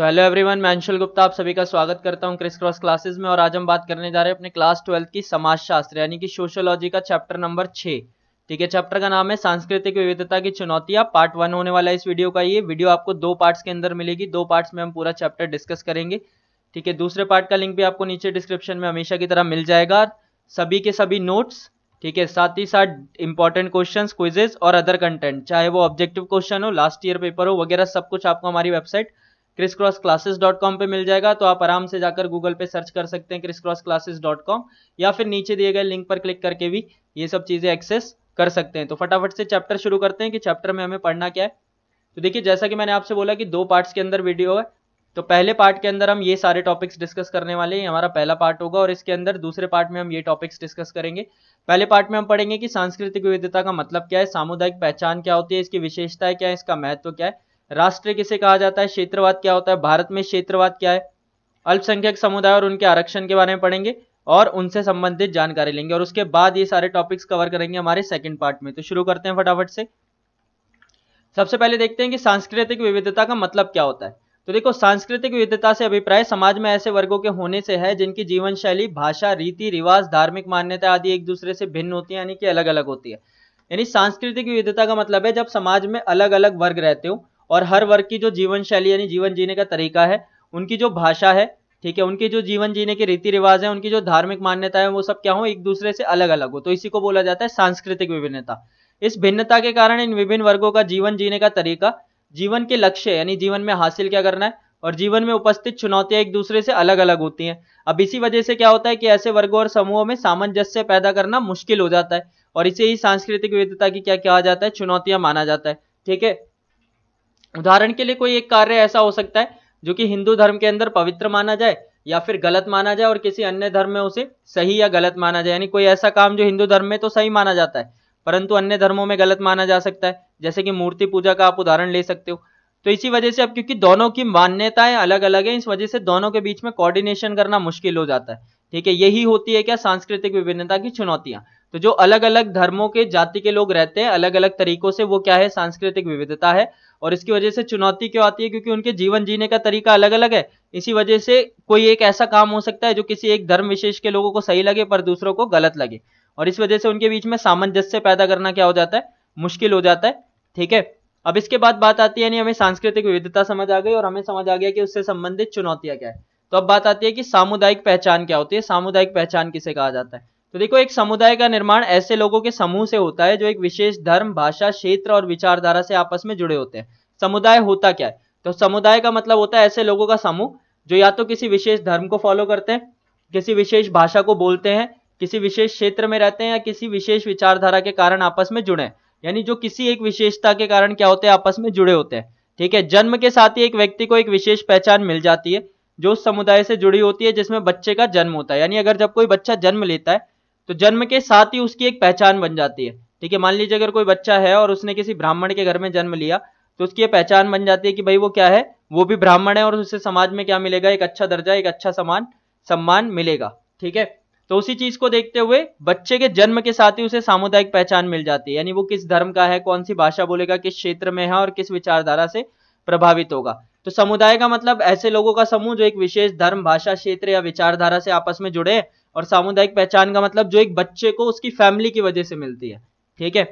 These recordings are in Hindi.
सो हेलो एवरीवन मैं अंशुल गुप्ता आप सभी का स्वागत करता हूं क्रिस क्रॉस क्लासेस में और आज हम बात करने जा रहे हैं अपने क्लास ट्वेल्थ की समाजशास्त्र यानी कि सोशियोलॉजी का चैप्टर नंबर छः ठीक है चैप्टर का नाम है सांस्कृतिक विविधता की चुनौतियां पार्ट वन होने वाला इस वीडियो का ये वीडियो आपको दो पार्ट्स के अंदर मिलेगी दो पार्ट्स में हम पूरा चैप्टर डिस्कस करेंगे ठीक है दूसरे पार्ट का लिंक भी आपको नीचे डिस्क्रिप्शन में हमेशा की तरह मिल जाएगा सभी के सभी नोट्स ठीक है साथ ही साथ इंपॉर्टेंट क्वेश्चन क्विजेज और अदर कंटेंट चाहे वो ऑब्जेक्टिव क्वेश्चन हो लास्ट ईयर पेपर हो वगैरह सब कुछ आपको हमारी website criss cross classes dot com पर मिल जाएगा तो आप आराम से जाकर गूगल पे सर्च कर सकते हैं criss cross classes dot com या फिर नीचे दिए गए लिंक पर क्लिक करके भी ये सब चीज़ें एक्सेस कर सकते हैं तो फटाफट से चैप्टर शुरू करते हैं कि चैप्टर में हमें पढ़ना क्या है तो देखिए जैसा कि मैंने आपसे बोला कि दो पार्ट्स के अंदर वीडियो है तो पहले पार्ट के अंदर हम ये सारे टॉपिक्स डिस्कस करने वाले हैं हमारा पहला पार्ट होगा और इसके अंदर दूसरे पार्ट में हम ये टॉपिक्स डिस्कस करेंगे पहले पार्ट में हम पढ़ेंगे कि सांस्कृतिक विविधता का मतलब क्या है सामुदायिक पहचान क्या होती है इसकी विशेषताएं क्या है इसका महत्व क्या है राष्ट्र किसे कहा जाता है क्षेत्रवाद क्या होता है भारत में क्षेत्रवाद क्या है अल्पसंख्यक समुदाय और उनके आरक्षण के बारे में पढ़ेंगे और उनसे संबंधित जानकारी लेंगे और उसके बाद ये सारे टॉपिक्स कवर करेंगे हमारे सेकंड पार्ट में तो शुरू करते हैं फटाफट से सबसे पहले देखते हैं कि सांस्कृतिक विविधता का मतलब क्या होता है तो देखो सांस्कृतिक विविधता से अभिप्राय समाज में ऐसे वर्गों के होने से है जिनकी जीवन शैली भाषा रीति रिवाज धार्मिक मान्यता आदि एक दूसरे से भिन्न होती है यानी कि अलग अलग होती है यानी सांस्कृतिक विविधता का मतलब है जब समाज में अलग अलग वर्ग रहते हो और हर वर्ग की जो जीवन शैली यानी जीवन जीने का तरीका है उनकी जो भाषा है ठीक है उनके जो जीवन जीने के रीति रिवाज हैं उनकी जो धार्मिक मान्यताएं वो सब क्या हो एक दूसरे से अलग अलग हो तो इसी को बोला जाता है सांस्कृतिक विभिन्नता इस भिन्नता के कारण इन विभिन्न वर्गों का जीवन जीने का तरीका जीवन के लक्ष्य यानी जीवन में हासिल क्या करना है और जीवन में उपस्थित चुनौतियां एक दूसरे से अलग अलग होती हैं अब इसी वजह से क्या होता है कि ऐसे वर्गों और समूहों में सामंजस्य पैदा करना मुश्किल हो जाता है और इसे ही सांस्कृतिक विविधता की क्या कहा जाता है चुनौतियां माना जाता है ठीक है उदाहरण के लिए कोई एक कार्य ऐसा हो सकता है जो कि हिंदू धर्म के अंदर पवित्र माना जाए या फिर गलत माना जाए और किसी अन्य धर्म में उसे सही या गलत माना जाए यानी कोई ऐसा काम जो हिंदू धर्म में तो सही माना जाता है परंतु अन्य धर्मों में गलत माना जा सकता है जैसे कि मूर्ति पूजा का आप उदाहरण ले सकते हो तो इसी वजह से अब क्योंकि दोनों की मान्यताएं अलग अलग है इस वजह से दोनों के बीच में कोऑर्डिनेशन करना मुश्किल हो जाता है ठीक है यही होती है क्या सांस्कृतिक विभिन्नता की चुनौतियां तो जो अलग अलग धर्मों के जाति के लोग रहते हैं अलग अलग तरीकों से वो क्या है सांस्कृतिक विविधता है और इसकी वजह से चुनौती क्यों आती है क्योंकि उनके जीवन जीने का तरीका अलग अलग है इसी वजह से कोई एक ऐसा काम हो सकता है जो किसी एक धर्म विशेष के लोगों को सही लगे पर दूसरों को गलत लगे और इस वजह से उनके बीच में सामंजस्य पैदा करना क्या हो जाता है मुश्किल हो जाता है ठीक है अब इसके बाद बात आती है यानी हमें सांस्कृतिक विविधता समझ आ गई और हमें समझ आ गया कि उससे संबंधित चुनौतियां क्या है तो अब बात आती है कि सामुदायिक पहचान क्या होती है सामुदायिक पहचान किसे कहा जाता है तो देखो एक समुदाय का निर्माण ऐसे लोगों के समूह से होता है जो एक विशेष धर्म भाषा क्षेत्र और विचारधारा से आपस में जुड़े होते हैं समुदाय होता क्या है तो समुदाय का मतलब होता है ऐसे लोगों का समूह जो या तो किसी विशेष धर्म को फॉलो करते हैं किसी विशेष भाषा को बोलते हैं किसी विशेष क्षेत्र में रहते हैं या किसी विशेष विचारधारा के कारण आपस में जुड़े हैं यानी जो किसी एक विशेषता के कारण क्या होते हैं आपस में जुड़े होते हैं ठीक है जन्म के साथ ही एक व्यक्ति को एक विशेष पहचान मिल जाती है जो उस समुदाय से जुड़ी होती है जिसमें बच्चे का जन्म होता है यानी अगर जब कोई बच्चा जन्म लेता है तो जन्म के साथ ही उसकी एक पहचान बन जाती है ठीक है मान लीजिए अगर कोई बच्चा है और उसने किसी ब्राह्मण के घर में जन्म लिया तो उसकी पहचान बन जाती है कि भाई वो क्या है वो भी ब्राह्मण है और उसे समाज में क्या मिलेगा एक अच्छा दर्जा एक अच्छा समान सम्मान मिलेगा ठीक है तो उसी चीज को देखते हुए बच्चे के जन्म के साथ ही उसे सामुदायिक पहचान मिल जाती है यानी वो किस धर्म का है कौन सी भाषा बोलेगा किस क्षेत्र में है और किस विचारधारा से प्रभावित होगा तो समुदाय का मतलब ऐसे लोगों का समूह जो एक विशेष धर्म भाषा क्षेत्र या विचारधारा से आपस में जुड़े और सामुदायिक पहचान का मतलब जो एक बच्चे को उसकी फैमिली की वजह से मिलती है ठीक है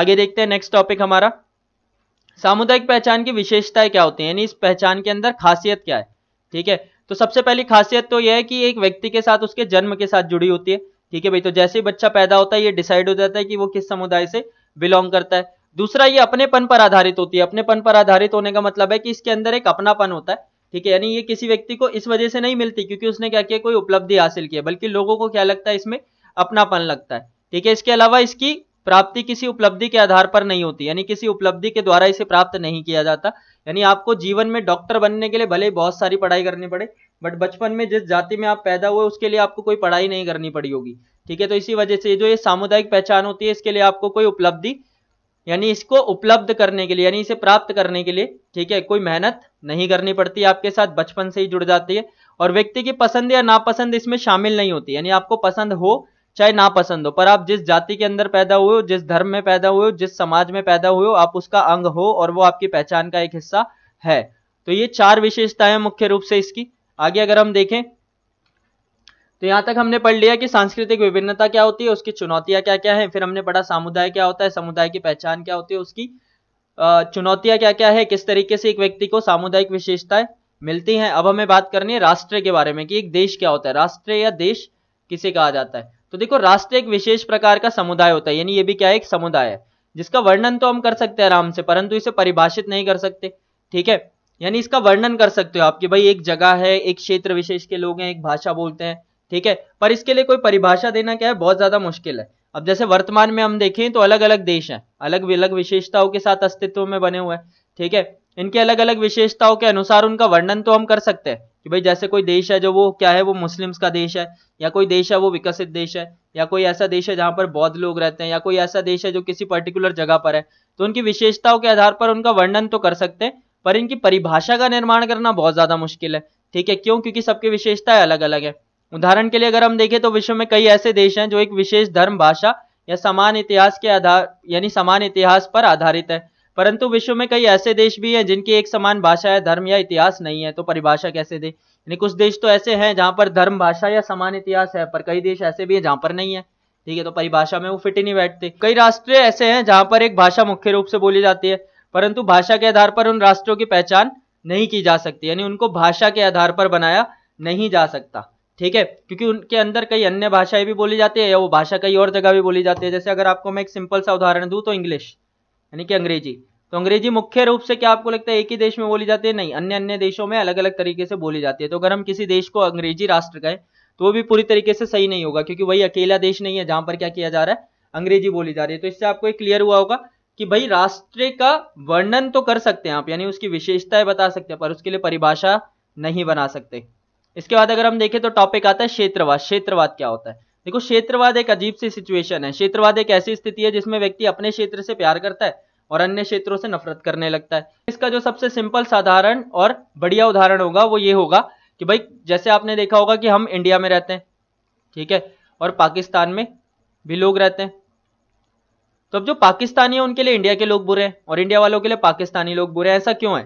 आगे देखते हैं नेक्स्ट टॉपिक हमारा सामुदायिक पहचान की विशेषताएं क्या होती है यानी इस पहचान के अंदर खासियत क्या है ठीक है तो सबसे पहली खासियत तो यह है कि एक व्यक्ति के साथ उसके जन्म के साथ जुड़ी होती है ठीक है भाई तो जैसे ही बच्चा पैदा होता है ये डिसाइड हो जाता है कि वो किस समुदाय से बिलोंग करता है दूसरा ये अपनेपन पर आधारित होती है अपनेपन पर आधारित होने का मतलब है कि इसके अंदर एक अपनापन होता है ठीक है यानी ये किसी व्यक्ति को इस वजह से नहीं मिलती क्योंकि उसने क्या किया कोई उपलब्धि हासिल किया बल्कि लोगों को क्या लगता है इसमें अपनापन लगता है ठीक है इसके अलावा इसकी प्राप्ति किसी उपलब्धि के आधार पर नहीं होती यानी किसी उपलब्धि के द्वारा इसे प्राप्त नहीं किया जाता यानी आपको जीवन में डॉक्टर बनने के लिए भले बहुत सारी पढ़ाई करनी पड़े बट बचपन में जिस जाति में आप पैदा हुए उसके लिए आपको कोई पढ़ाई नहीं करनी पड़ी होगी ठीक है तो इसी वजह से जो ये सामुदायिक पहचान होती है इसके लिए आपको कोई उपलब्धि यानी इसको उपलब्ध करने के लिए यानी इसे प्राप्त करने के लिए ठीक है कोई मेहनत नहीं करनी पड़ती आपके साथ बचपन से ही जुड़ जाती है और व्यक्ति की पसंद या नापसंद इसमें शामिल नहीं होती यानी आपको पसंद हो चाहे नापसंद हो पर आप जिस जाति के अंदर पैदा हुए हो जिस धर्म में पैदा हुए हो जिस समाज में पैदा हुए हो आप उसका अंग हो और वो आपकी पहचान का एक हिस्सा है तो ये चार विशेषताएं मुख्य रूप से इसकी आगे अगर हम देखें तो यहाँ तक हमने पढ़ लिया कि सांस्कृतिक विभिन्नता क्या होती है उसकी चुनौतियाँ क्या क्या है फिर हमने पढ़ा समुदाय क्या होता है समुदाय की पहचान क्या होती है उसकी चुनौतियाँ क्या क्या है किस तरीके से एक व्यक्ति को सामुदायिक विशेषताएं मिलती हैं अब हमें बात करनी है राष्ट्र के बारे में कि एक देश क्या होता है राष्ट्र या देश किसे कहा जाता है तो देखो राष्ट्र एक विशेष प्रकार का समुदाय होता है यानी ये भी क्या है एक समुदाय है जिसका वर्णन तो हम कर सकते हैं आराम से परंतु इसे परिभाषित नहीं कर सकते ठीक है यानी इसका वर्णन कर सकते हो आप भाई एक जगह है एक क्षेत्र विशेष के लोग हैं एक भाषा बोलते हैं ठीक है पर इसके लिए कोई परिभाषा देना क्या है बहुत ज़्यादा मुश्किल है अब जैसे वर्तमान में हम देखें तो अलग अलग देश हैं अलग अलग विशेषताओं के साथ अस्तित्व में बने हुए हैं ठीक है इनके अलग अलग विशेषताओं के अनुसार उनका वर्णन तो हम कर सकते हैं कि भाई जैसे कोई देश है जो वो क्या है वो मुस्लिम्स का देश है या कोई देश है वो विकसित देश है या कोई ऐसा देश है जहाँ पर बौद्ध लोग रहते हैं या कोई ऐसा देश है जो किसी पर्टिकुलर जगह पर है तो उनकी विशेषताओं के आधार पर उनका वर्णन तो कर सकते हैं पर इनकी परिभाषा का निर्माण करना बहुत ज़्यादा मुश्किल है ठीक है क्यों क्योंकि सबकी विशेषताएं अलग अलग है उदाहरण के लिए अगर हम देखें तो विश्व में कई ऐसे देश हैं जो एक विशेष धर्म भाषा या समान इतिहास के आधार यानी समान इतिहास पर आधारित है परंतु विश्व में कई ऐसे देश भी हैं जिनकी एक समान भाषा या धर्म या इतिहास नहीं है तो परिभाषा कैसे दे यानी कुछ देश तो ऐसे हैं जहाँ पर धर्म भाषा या समान इतिहास है पर कई देश ऐसे भी हैं जहाँ पर नहीं है ठीक है तो परिभाषा में वो फिट ही नहीं बैठते कई राष्ट्र ऐसे हैं जहाँ पर एक भाषा मुख्य रूप से बोली जाती है परंतु भाषा के आधार पर उन राष्ट्रों की पहचान नहीं की जा सकती यानी उनको भाषा के आधार पर बनाया नहीं जा सकता ठीक है क्योंकि उनके अंदर कई अन्य भाषाएं भी बोली जाती है या वो भाषा कई और जगह भी बोली जाती है जैसे अगर आपको मैं एक सिंपल सा उदाहरण दूँ तो इंग्लिश यानी कि अंग्रेजी तो अंग्रेजी मुख्य रूप से क्या आपको लगता है एक ही देश में बोली जाती है नहीं अन्य अन्य देशों में अलग अलग तरीके से बोली जाती है तो अगर हम किसी देश को अंग्रेजी राष्ट्र कहें तो वो भी पूरी तरीके से सही नहीं होगा क्योंकि वही अकेला देश नहीं है जहां पर क्या किया जा रहा है अंग्रेजी बोली जा रही है तो इससे आपको क्लियर हुआ होगा कि भाई राष्ट्र का वर्णन तो कर सकते हैं आप यानी उसकी विशेषताएं बता सकते हैं पर उसके लिए परिभाषा नहीं बना सकते इसके बाद अगर हम देखें तो टॉपिक आता है क्षेत्रवाद क्षेत्रवाद क्या होता है देखो क्षेत्रवाद एक अजीब सी सिचुएशन है क्षेत्रवाद एक ऐसी स्थिति है जिसमें व्यक्ति अपने क्षेत्र से प्यार करता है और अन्य क्षेत्रों से नफरत करने लगता है इसका जो सबसे सिंपल साधारण और बढ़िया उदाहरण होगा वो ये होगा कि भाई जैसे आपने देखा होगा कि हम इंडिया में रहते हैं ठीक है और पाकिस्तान में भी लोग रहते हैं तो अब जो पाकिस्तानी है उनके लिए इंडिया के लोग बुरे हैं और इंडिया वालों के लिए पाकिस्तानी लोग बुरे हैं ऐसा क्यों है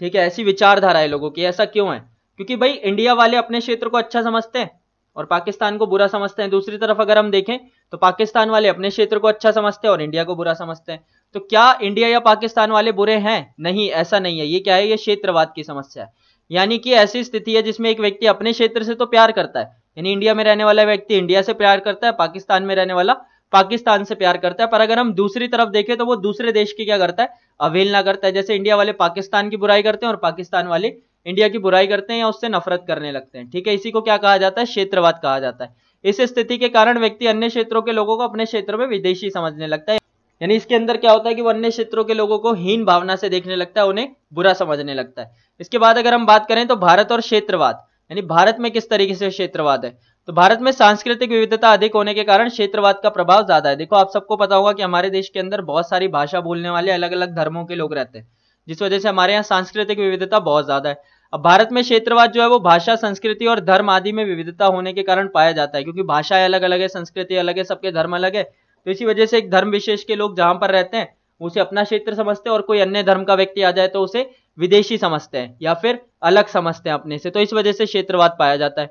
ठीक है ऐसी विचारधारा है लोगों की ऐसा क्यों है क्योंकि भाई इंडिया वाले अपने क्षेत्र को अच्छा समझते हैं और पाकिस्तान को बुरा समझते हैं दूसरी तरफ अगर हम देखें तो पाकिस्तान वाले अपने क्षेत्र को अच्छा समझते हैं और इंडिया को बुरा समझते हैं तो क्या इंडिया या पाकिस्तान वाले बुरे हैं नहीं ऐसा नहीं है ये क्या है ये क्षेत्रवाद की समस्या है यानी कि ऐसी स्थिति है जिसमें एक व्यक्ति अपने क्षेत्र से तो प्यार करता है यानी इंडिया में रहने वाला व्यक्ति इंडिया से प्यार करता है पाकिस्तान में रहने वाला पाकिस्तान से प्यार करता है पर अगर हम दूसरी तरफ देखें तो वो दूसरे देश की क्या करता है अवहेलना करता है जैसे इंडिया वाले पाकिस्तान की बुराई करते हैं और पाकिस्तान वाले इंडिया की बुराई करते हैं या उससे नफरत करने लगते हैं ठीक है इसी को क्या कहा जाता है क्षेत्रवाद कहा जाता है इस स्थिति के कारण व्यक्ति अन्य क्षेत्रों के लोगों को अपने क्षेत्र में विदेशी समझने लगता है यानी इसके अंदर क्या होता है कि वो अन्य क्षेत्रों के लोगों को हीन भावना से देखने लगता है उन्हें बुरा समझने लगता है इसके बाद अगर हम बात करें तो भारत और क्षेत्रवाद यानी भारत में किस तरीके से क्षेत्रवाद है तो भारत में सांस्कृतिक विविधता अधिक होने के कारण क्षेत्रवाद का प्रभाव ज्यादा है देखो आप सबको पता होगा कि हमारे देश के अंदर बहुत सारी भाषा बोलने वाले अलग अलग धर्मों के लोग रहते हैं जिस वजह से हमारे यहाँ सांस्कृतिक विविधता बहुत ज्यादा है अब भारत में क्षेत्रवाद जो है वो भाषा संस्कृति और धर्म आदि में विविधता होने के कारण पाया जाता है क्योंकि भाषाएं अलग अलग है संस्कृति अलग है सबके धर्म अलग है तो इसी वजह से एक धर्म विशेष के लोग जहां पर रहते हैं उसे अपना क्षेत्र समझते हैं और कोई अन्य धर्म का व्यक्ति आ जाए तो उसे विदेशी समझते हैं या फिर अलग समझते हैं अपने से तो इस वजह से क्षेत्रवाद पाया जाता है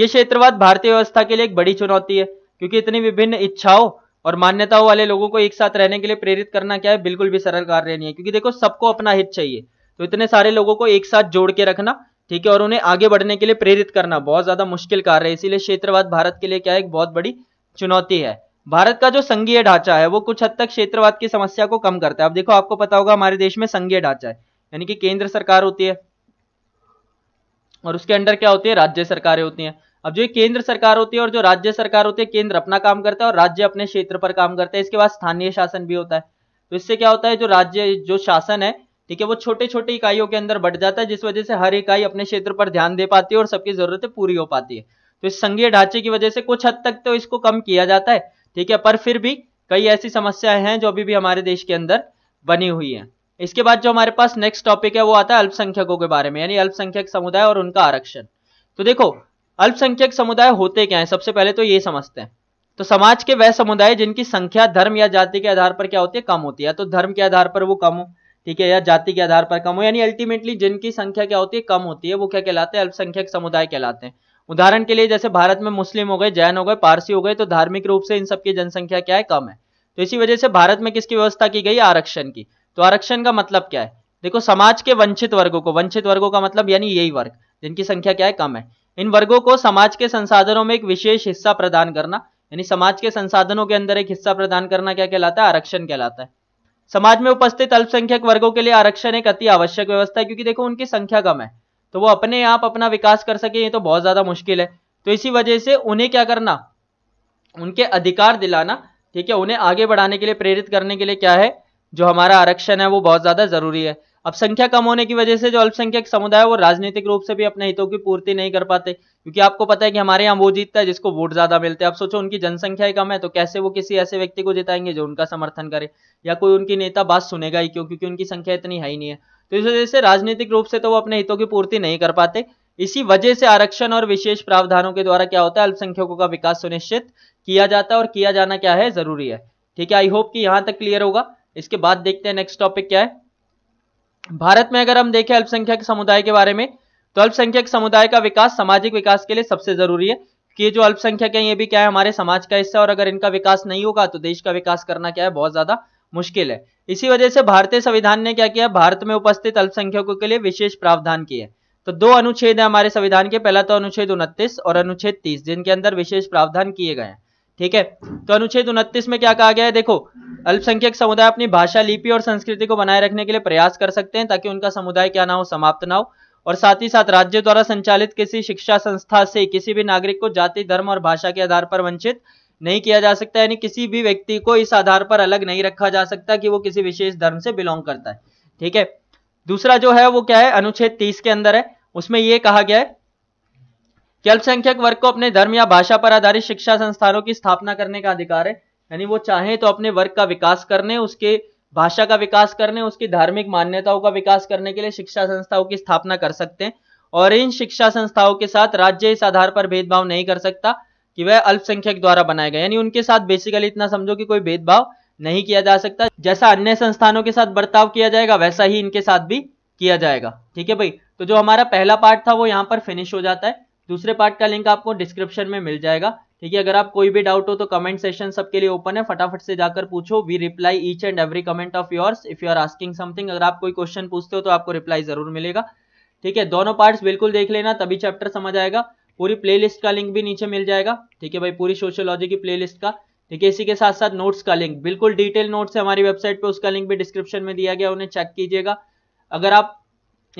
ये क्षेत्रवाद भारतीय व्यवस्था के लिए एक बड़ी चुनौती है क्योंकि इतनी विभिन्न इच्छाओं और मान्यताओं वाले लोगों को एक साथ रहने के लिए प्रेरित करना क्या है बिल्कुल भी सरल कार्य नहीं है क्योंकि देखो सबको अपना हित चाहिए तो इतने सारे लोगों को एक साथ जोड़ के रखना ठीक है और उन्हें आगे बढ़ने के लिए प्रेरित करना बहुत ज्यादा मुश्किल कार्य है इसीलिए क्षेत्रवाद भारत के लिए क्या एक बहुत बड़ी चुनौती है भारत का जो संघीय ढांचा है वो कुछ हद तक क्षेत्रवाद की समस्या को कम करता है अब देखो आपको पता होगा हमारे देश में संघीय ढांचा है यानी कि केंद्र सरकार होती है और उसके अंडर क्या होती है राज्य सरकारें होती हैं अब जो केंद्र सरकार होती है और जो राज्य सरकार होती है केंद्र अपना काम करता है और राज्य अपने क्षेत्र पर काम करता है इसके बाद स्थानीय शासन भी होता है तो इससे क्या होता है जो राज्य जो शासन है ठीक है वो छोटे छोटे इकाइयों के अंदर बढ़ जाता है जिस वजह से हर इकाई अपने क्षेत्र पर ध्यान दे पाती है और सबकी जरूरतें पूरी हो पाती है तो इस संघीय ढांचे की वजह से कुछ हद तक तो इसको कम किया जाता है ठीक है पर फिर भी कई ऐसी समस्याएं हैं जो अभी भी हमारे देश के अंदर बनी हुई है इसके बाद जो हमारे पास नेक्स्ट टॉपिक है वो आता है अल्पसंख्यकों के बारे में यानी अल्पसंख्यक समुदाय और उनका आरक्षण तो देखो अल्पसंख्यक समुदाय होते क्या है सबसे पहले तो ये समझते हैं तो समाज के वह समुदाय जिनकी संख्या धर्म या जाति के आधार पर क्या होती है कम होती है तो धर्म के आधार पर वो कम हो ठीक है या जाति के आधार पर कम हो यानी अल्टीमेटली जिनकी संख्या क्या होती है कम होती है वो क्या कहलाते हैं अल्पसंख्यक समुदाय कहलाते हैं उदाहरण के लिए जैसे भारत में मुस्लिम हो गए जैन हो गए पारसी हो गए तो धार्मिक रूप से इन सबकी जनसंख्या क्या है कम है तो इसी वजह से भारत में किसकी व्यवस्था की गई आरक्षण की तो आरक्षण का मतलब क्या है देखो समाज के वंचित वर्गों को वंचित वर्गों का मतलब यानी यही वर्ग जिनकी संख्या क्या है कम है इन वर्गों को समाज के संसाधनों में एक विशेष हिस्सा प्रदान करना यानी समाज के संसाधनों के अंदर एक हिस्सा प्रदान करना क्या कहलाता है आरक्षण कहलाता है समाज में उपस्थित अल्पसंख्यक वर्गों के लिए आरक्षण एक अति आवश्यक व्यवस्था है क्योंकि देखो उनकी संख्या कम है तो वो अपने आप अपना विकास कर सके ये तो बहुत ज्यादा मुश्किल है तो इसी वजह से उन्हें क्या करना उनके अधिकार दिलाना ठीक है उन्हें आगे बढ़ाने के लिए प्रेरित करने के लिए क्या है जो हमारा आरक्षण है वो बहुत ज्यादा जरूरी है अब संख्या कम होने की वजह से जो अल्पसंख्यक समुदाय है वो राजनीतिक रूप से भी अपने हितों की पूर्ति नहीं कर पाते क्योंकि आपको पता है कि हमारे यहाँ वो जीतता है जिसको वोट ज्यादा मिलते हैं आप सोचो उनकी जनसंख्या ही कम है तो कैसे वो किसी ऐसे व्यक्ति को जिताएंगे जो उनका समर्थन करे या कोई उनकी नेता बात सुनेगा ही क्यों क्योंकि उनकी संख्या इतनी है ही नहीं है तो इस वजह से राजनीतिक रूप से तो वो अपने हितों की पूर्ति नहीं कर पाते इसी वजह से आरक्षण और विशेष प्रावधानों के द्वारा क्या होता है अल्पसंख्यकों का विकास सुनिश्चित किया जाता है और किया जाना क्या है जरूरी है ठीक है आई होप कि यहाँ तक क्लियर होगा इसके बाद देखते हैं नेक्स्ट टॉपिक क्या है भारत में अगर हम देखें अल्पसंख्यक समुदाय के बारे में तो अल्पसंख्यक समुदाय का विकास सामाजिक विकास के लिए सबसे जरूरी है कि जो अल्पसंख्यक है ये भी क्या है हमारे समाज का हिस्सा और अगर इनका विकास नहीं होगा तो देश का विकास करना क्या है बहुत ज्यादा मुश्किल है इसी वजह से भारतीय संविधान ने क्या किया भारत में उपस्थित अल्पसंख्यकों के लिए विशेष प्रावधान किए तो दो अनुच्छेद है हमारे संविधान के पहला तो अनुच्छेद उनतीस और अनुच्छेद तीस जिनके अंदर विशेष प्रावधान किए गए हैं ठीक है तो अनुच्छेद उनतीस में क्या कहा गया है देखो अल्पसंख्यक समुदाय अपनी भाषा लिपि और संस्कृति को बनाए रखने के लिए प्रयास कर सकते हैं ताकि उनका समुदाय क्या ना हो समाप्त ना हो और साथ ही साथ राज्य द्वारा संचालित किसी शिक्षा संस्था से किसी भी नागरिक को जाति धर्म और भाषा के आधार पर वंचित नहीं किया जा सकता यानी किसी भी व्यक्ति को इस आधार पर अलग नहीं रखा जा सकता कि वो किसी विशेष धर्म से बिलोंग करता है ठीक है दूसरा जो है वो क्या है अनुच्छेद तीस के अंदर है उसमें ये कहा गया है कि अल्पसंख्यक वर्ग को अपने धर्म या भाषा पर आधारित शिक्षा संस्थानों की स्थापना करने का अधिकार है यानी वो चाहे तो अपने वर्ग का विकास करने उसके भाषा का विकास करने उसकी धार्मिक मान्यताओं का विकास करने के लिए शिक्षा संस्थाओं की स्थापना कर सकते हैं और इन शिक्षा संस्थाओं के साथ राज्य इस आधार पर भेदभाव नहीं कर सकता कि वह अल्पसंख्यक द्वारा बनाए गए यानी उनके साथ बेसिकली इतना समझो कि कोई भेदभाव नहीं किया जा सकता जैसा अन्य संस्थानों के साथ बर्ताव किया जाएगा वैसा ही इनके साथ भी किया जाएगा ठीक है भाई तो जो हमारा पहला पार्ट था वो यहाँ पर फिनिश हो जाता है दूसरे पार्ट का लिंक आपको डिस्क्रिप्शन में मिल जाएगा ठीक है अगर आप कोई भी डाउट हो तो कमेंट सेशन सबके लिए ओपन है फटाफट से जाकर पूछो we reply each and every comment of yours if you are asking something अगर आप कोई क्वेश्चन पूछते हो तो आपको रिप्लाई जरूर मिलेगा ठीक है दोनों पार्ट्स बिल्कुल देख लेना तभी चैप्टर समझ आएगा पूरी प्लेलिस्ट का लिंक भी नीचे मिल जाएगा ठीक है भाई पूरी सोशियोलॉजी की प्लेलिस्ट का ठीक है इसी के साथ साथ नोट्स का लिंक बिल्कुल डिटेल नोट्स है हमारी वेबसाइट पे उसका लिंक भी डिस्क्रिप्शन में दिया गया उन्हें चेक कीजिएगा अगर आप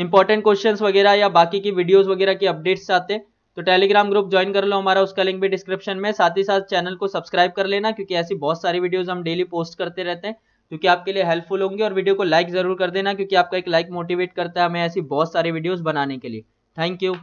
इंपॉर्टेंट क्वेश्चंस वगैरह या बाकी की वीडियोस वगैरह की अपडेट्स चाहते हैं तो टेलीग्राम ग्रुप ज्वाइन कर लो हमारा उसका लिंक भी डिस्क्रिप्शन में साथ ही साथ चैनल को सब्सक्राइब कर लेना क्योंकि ऐसी बहुत सारी वीडियोज हम डेली पोस्ट करते रहते हैं जो कि आपके लिए हेल्पफुल होंगे और वीडियो को लाइक ज़रूर कर देना क्योंकि आपका एक लाइक मोटिवेट करता है हमें ऐसी बहुत सारी वीडियोज़ बनाने के लिए थैंक यू